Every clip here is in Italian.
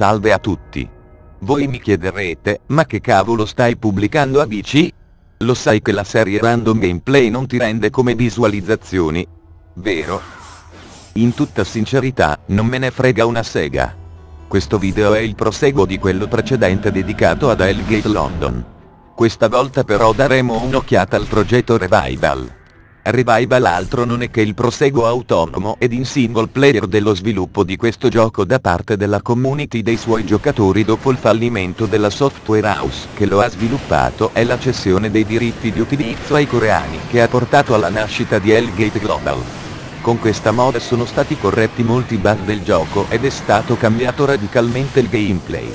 salve a tutti. Voi mi chiederete, ma che cavolo stai pubblicando a bici? Lo sai che la serie Random Gameplay non ti rende come visualizzazioni? Vero? In tutta sincerità, non me ne frega una sega. Questo video è il proseguo di quello precedente dedicato ad Hellgate London. Questa volta però daremo un'occhiata al progetto Revival. Revival altro non è che il proseguo autonomo ed in single player dello sviluppo di questo gioco da parte della community dei suoi giocatori dopo il fallimento della software house che lo ha sviluppato e la cessione dei diritti di utilizzo ai coreani che ha portato alla nascita di Hellgate Global. Con questa mod sono stati corretti molti bug del gioco ed è stato cambiato radicalmente il gameplay.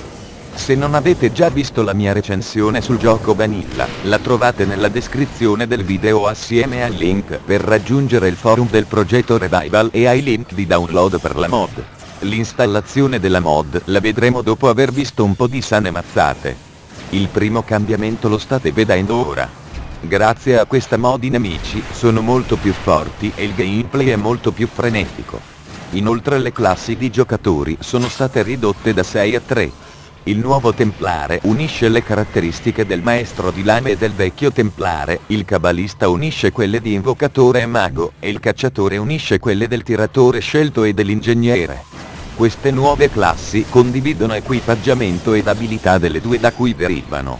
Se non avete già visto la mia recensione sul gioco Vanilla, la trovate nella descrizione del video assieme al link per raggiungere il forum del progetto Revival e ai link di download per la mod. L'installazione della mod la vedremo dopo aver visto un po' di sane mazzate. Il primo cambiamento lo state vedendo ora. Grazie a questa mod i nemici sono molto più forti e il gameplay è molto più frenetico. Inoltre le classi di giocatori sono state ridotte da 6 a 3, il nuovo templare unisce le caratteristiche del maestro di lame e del vecchio templare, il cabalista unisce quelle di invocatore e mago, e il cacciatore unisce quelle del tiratore scelto e dell'ingegnere. Queste nuove classi condividono equipaggiamento ed abilità delle due da cui derivano.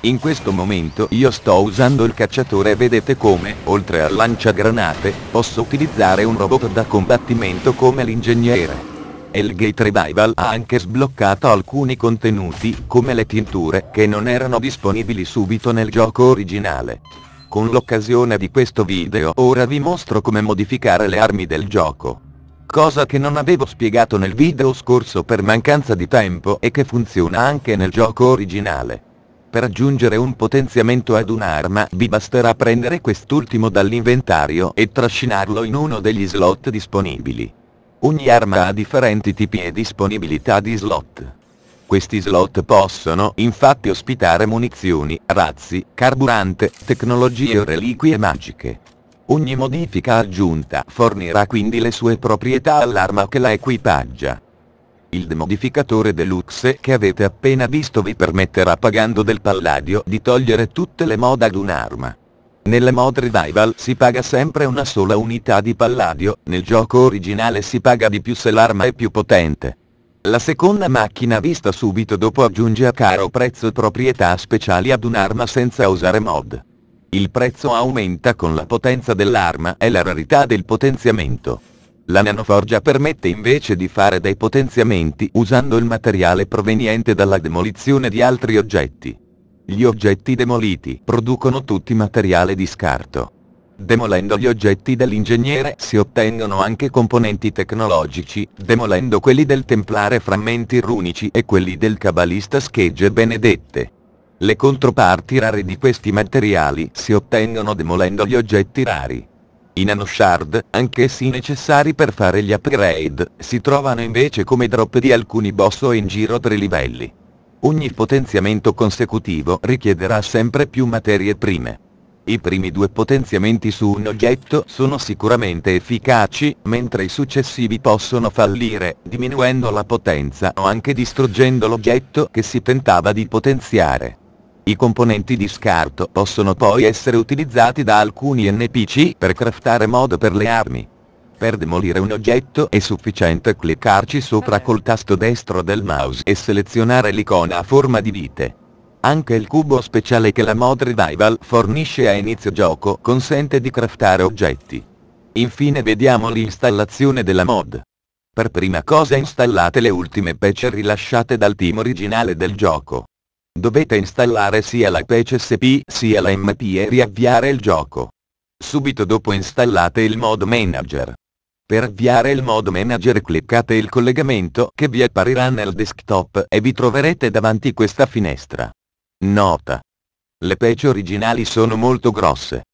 In questo momento io sto usando il cacciatore e vedete come, oltre al lanciagranate, posso utilizzare un robot da combattimento come l'ingegnere. Hellgate Revival ha anche sbloccato alcuni contenuti, come le tinture, che non erano disponibili subito nel gioco originale. Con l'occasione di questo video ora vi mostro come modificare le armi del gioco. Cosa che non avevo spiegato nel video scorso per mancanza di tempo e che funziona anche nel gioco originale. Per aggiungere un potenziamento ad un'arma vi basterà prendere quest'ultimo dall'inventario e trascinarlo in uno degli slot disponibili. Ogni arma ha differenti tipi e disponibilità di slot. Questi slot possono infatti ospitare munizioni, razzi, carburante, tecnologie o reliquie magiche. Ogni modifica aggiunta fornirà quindi le sue proprietà all'arma che la equipaggia. Il demodificatore deluxe che avete appena visto vi permetterà pagando del palladio di togliere tutte le mod ad un'arma. Nella mod revival si paga sempre una sola unità di palladio, nel gioco originale si paga di più se l'arma è più potente. La seconda macchina vista subito dopo aggiunge a caro prezzo proprietà speciali ad un'arma senza usare mod. Il prezzo aumenta con la potenza dell'arma e la rarità del potenziamento. La nanoforgia permette invece di fare dei potenziamenti usando il materiale proveniente dalla demolizione di altri oggetti. Gli oggetti demoliti producono tutti materiale di scarto. Demolendo gli oggetti dell'ingegnere si ottengono anche componenti tecnologici, demolendo quelli del templare frammenti runici e quelli del cabalista schegge benedette. Le controparti rare di questi materiali si ottengono demolendo gli oggetti rari. I nanoshard, anch'essi necessari per fare gli upgrade, si trovano invece come drop di alcuni boss o in giro per i livelli. Ogni potenziamento consecutivo richiederà sempre più materie prime. I primi due potenziamenti su un oggetto sono sicuramente efficaci, mentre i successivi possono fallire, diminuendo la potenza o anche distruggendo l'oggetto che si tentava di potenziare. I componenti di scarto possono poi essere utilizzati da alcuni NPC per craftare mod per le armi. Per demolire un oggetto è sufficiente cliccarci sopra col tasto destro del mouse e selezionare l'icona a forma di vite. Anche il cubo speciale che la mod Revival fornisce a inizio gioco consente di craftare oggetti. Infine vediamo l'installazione della mod. Per prima cosa installate le ultime patch rilasciate dal team originale del gioco. Dovete installare sia la patch SP sia la MP e riavviare il gioco. Subito dopo installate il mod manager. Per avviare il modo Manager cliccate il collegamento che vi apparirà nel desktop e vi troverete davanti questa finestra. Nota. Le patch originali sono molto grosse.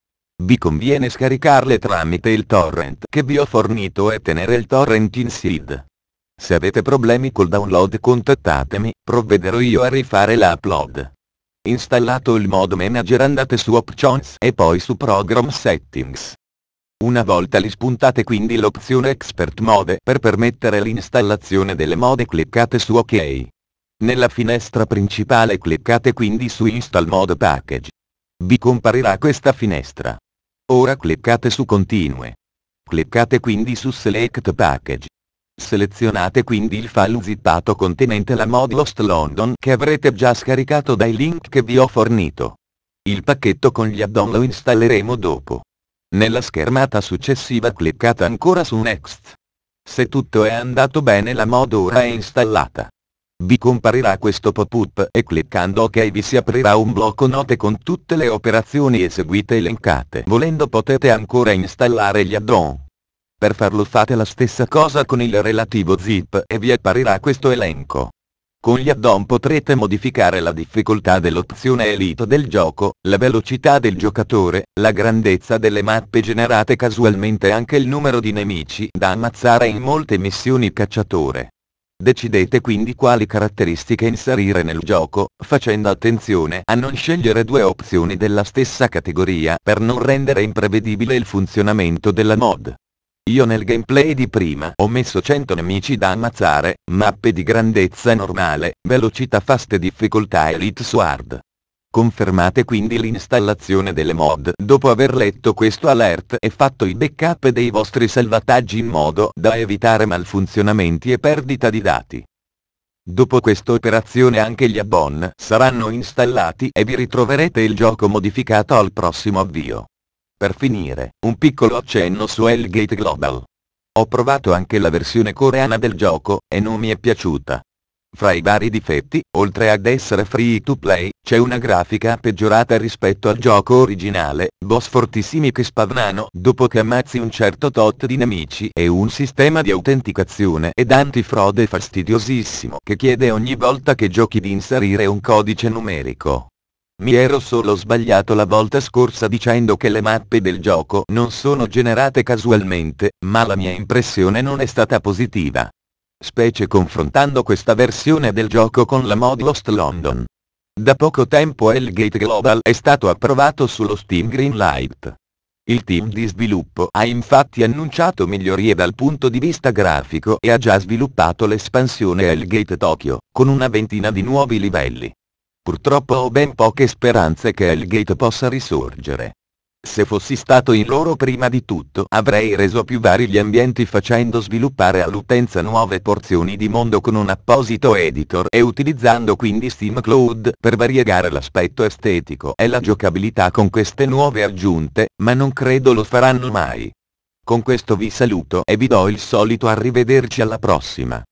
Vi conviene scaricarle tramite il torrent che vi ho fornito e tenere il torrent in seed. Se avete problemi col download contattatemi, provvederò io a rifare l'upload. Installato il Mod Manager andate su Options e poi su Program Settings. Una volta li spuntate quindi l'opzione Expert Mode per permettere l'installazione delle mode cliccate su OK. Nella finestra principale cliccate quindi su Install Mode Package. Vi comparirà questa finestra. Ora cliccate su Continue. Cliccate quindi su Select Package. Selezionate quindi il file zippato contenente la mod Lost London che avrete già scaricato dai link che vi ho fornito. Il pacchetto con gli add-on lo installeremo dopo. Nella schermata successiva cliccate ancora su Next. Se tutto è andato bene la mod ora è installata. Vi comparirà questo pop-up e cliccando ok vi si aprirà un blocco note con tutte le operazioni eseguite elencate. Volendo potete ancora installare gli add-on. Per farlo fate la stessa cosa con il relativo zip e vi apparirà questo elenco. Con gli add-on potrete modificare la difficoltà dell'opzione Elite del gioco, la velocità del giocatore, la grandezza delle mappe generate casualmente e anche il numero di nemici da ammazzare in molte missioni cacciatore. Decidete quindi quali caratteristiche inserire nel gioco, facendo attenzione a non scegliere due opzioni della stessa categoria per non rendere imprevedibile il funzionamento della mod. Io nel gameplay di prima ho messo 100 nemici da ammazzare, mappe di grandezza normale, velocità fast e difficoltà Elite Sword. Confermate quindi l'installazione delle mod dopo aver letto questo alert e fatto i backup dei vostri salvataggi in modo da evitare malfunzionamenti e perdita di dati. Dopo questa operazione anche gli abbon saranno installati e vi ritroverete il gioco modificato al prossimo avvio. Per finire, un piccolo accenno su Hellgate Global. Ho provato anche la versione coreana del gioco, e non mi è piaciuta. Fra i vari difetti, oltre ad essere free to play, c'è una grafica peggiorata rispetto al gioco originale, boss fortissimi che spavnano dopo che ammazzi un certo tot di nemici e un sistema di autenticazione ed antifrode fastidiosissimo che chiede ogni volta che giochi di inserire un codice numerico. Mi ero solo sbagliato la volta scorsa dicendo che le mappe del gioco non sono generate casualmente, ma la mia impressione non è stata positiva. Specie confrontando questa versione del gioco con la mod Lost London. Da poco tempo Elgate Global è stato approvato sullo Steam Greenlight. Il team di sviluppo ha infatti annunciato migliorie dal punto di vista grafico e ha già sviluppato l'espansione Elgate Tokyo, con una ventina di nuovi livelli. Purtroppo ho ben poche speranze che Hellgate possa risorgere. Se fossi stato in loro prima di tutto avrei reso più vari gli ambienti facendo sviluppare all'utenza nuove porzioni di mondo con un apposito editor e utilizzando quindi Steam Cloud per variegare l'aspetto estetico e la giocabilità con queste nuove aggiunte, ma non credo lo faranno mai. Con questo vi saluto e vi do il solito arrivederci alla prossima.